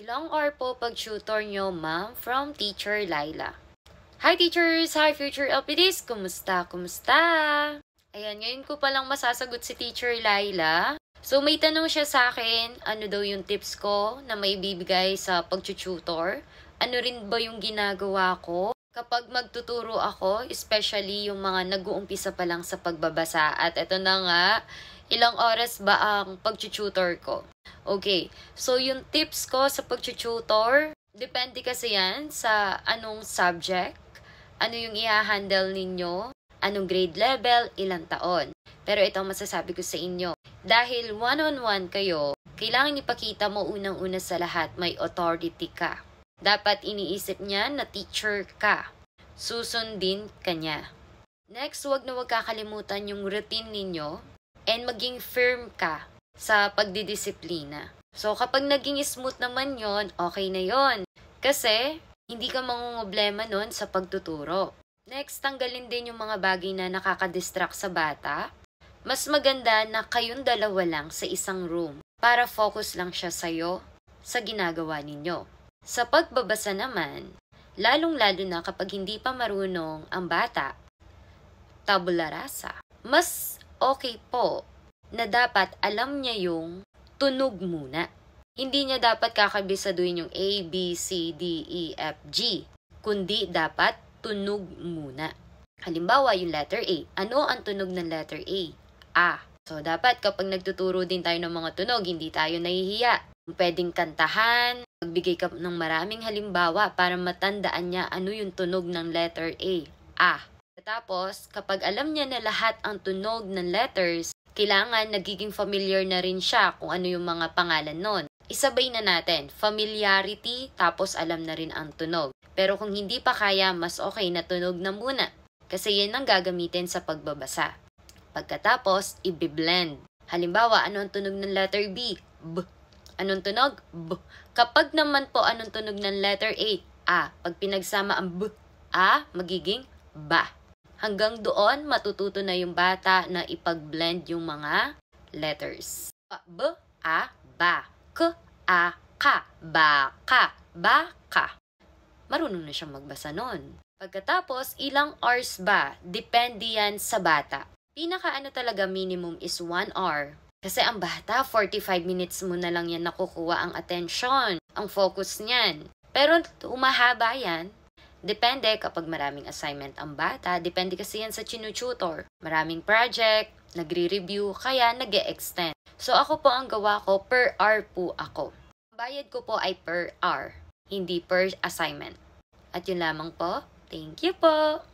Ilang hour po pag-tutor nyo, ma'am, from Teacher Laila. Hi teachers! Hi future LPDs! Kumusta? Kumusta? Ayan, ngayon ko palang masasagot si Teacher Laila. So, may tanong siya sa akin, ano daw yung tips ko na may bibigay sa pag-tutor? Ano rin ba yung ginagawa ko? Kapag magtuturo ako, especially yung mga nag-uumpisa pa lang sa pagbabasa. At eto na nga, ilang oras ba ang pag-tutor ko? Okay, so yung tips ko sa pag-tutor, depende kasi yan sa anong subject, ano yung i-handle ninyo, anong grade level, ilang taon. Pero ito ang masasabi ko sa inyo. Dahil one-on-one kayo, kailangan ipakita mo unang-una sa lahat may authority ka. Dapat iniisip niya na teacher ka. Susundin kanya. Next, wag na wag kakalimutan yung routine ninyo and maging firm ka sa pagdidisiplina. So, kapag naging smooth naman yon okay na yon Kasi, hindi ka mangungoblema nun sa pagtuturo. Next, tanggalin din yung mga bagay na nakakadistract sa bata. Mas maganda na kayong dalawa lang sa isang room para focus lang siya sa'yo sa ginagawa ninyo. Sa pagbabasa naman, lalong-lalo na kapag hindi pa marunong ang bata, tabula rasa. Mas okay po na dapat alam niya yung tunog muna. Hindi niya dapat kakabisaduhin yung A, B, C, D, E, F, G, kundi dapat tunog muna. Halimbawa, yung letter A. Ano ang tunog ng letter A? A. So, dapat kapag nagtuturo din tayo ng mga tunog, hindi tayo nahihiya. Pwedeng kantahan, magbigay ka ng maraming halimbawa para matandaan niya ano yung tunog ng letter A. A. Tapos, kapag alam niya na lahat ang tunog ng letters, kailangan nagiging familiar na rin siya kung ano yung mga pangalan nun. Isabay na natin, familiarity, tapos alam na rin ang tunog. Pero kung hindi pa kaya, mas okay na tunog na muna. Kasi yan ang gagamitin sa pagbabasa. Pagkatapos, i-blend. Halimbawa, ano ang tunog ng letter B? B. Anong tunog? B. Kapag naman po anong tunog ng letter A? A. Pag pinagsama ang B, A, magiging ba. Hanggang doon, matututo na yung bata na ipag-blend yung mga letters. B, A, ba, K, A, ka, ba, ka, ba, ka. Marunong na siyang magbasa noon. Pagkatapos, ilang hours ba? Depende yan sa bata. Pinaka ano talaga minimum is 1 hour. Kasi ang bata, 45 minutes mo na lang yan nakukuha ang attention, ang focus niyan. Pero umahaba yan, Depende kapag maraming assignment ang bata, depende kasi yan sa chinututor. Maraming project, nagre-review, kaya nag extend So ako po ang gawa ko, per hour po ako. Bayad ko po ay per hour, hindi per assignment. At yun lamang po. Thank you po!